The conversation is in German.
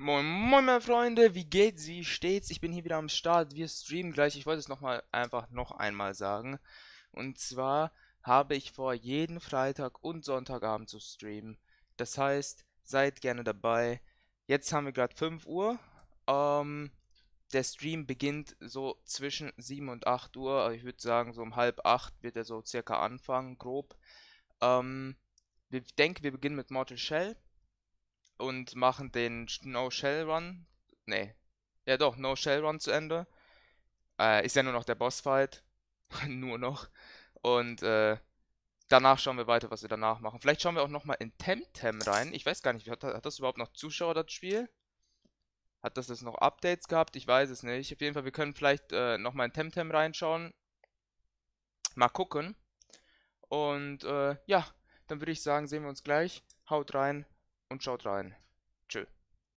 Moin, moin, meine Freunde, wie geht's? Wie steht's? Ich bin hier wieder am Start. Wir streamen gleich. Ich wollte es nochmal einfach noch einmal sagen. Und zwar habe ich vor, jeden Freitag und Sonntagabend zu streamen. Das heißt, seid gerne dabei. Jetzt haben wir gerade 5 Uhr. Ähm, der Stream beginnt so zwischen 7 und 8 Uhr. Also ich würde sagen, so um halb 8 wird er so circa anfangen, grob. Ähm, ich denke, wir beginnen mit Mortal Shell und machen den No-Shell-Run. Nee. Ja doch, No-Shell-Run zu Ende. Äh, ist ja nur noch der Bossfight. nur noch. Und äh, danach schauen wir weiter, was wir danach machen. Vielleicht schauen wir auch nochmal in Temtem rein. Ich weiß gar nicht, hat, hat das überhaupt noch Zuschauer, das Spiel? Hat das jetzt noch Updates gehabt? Ich weiß es nicht. Auf jeden Fall, wir können vielleicht äh, nochmal in Temtem reinschauen. Mal gucken. Und äh, ja, dann würde ich sagen, sehen wir uns gleich. Haut rein und schaut rein. Tschö.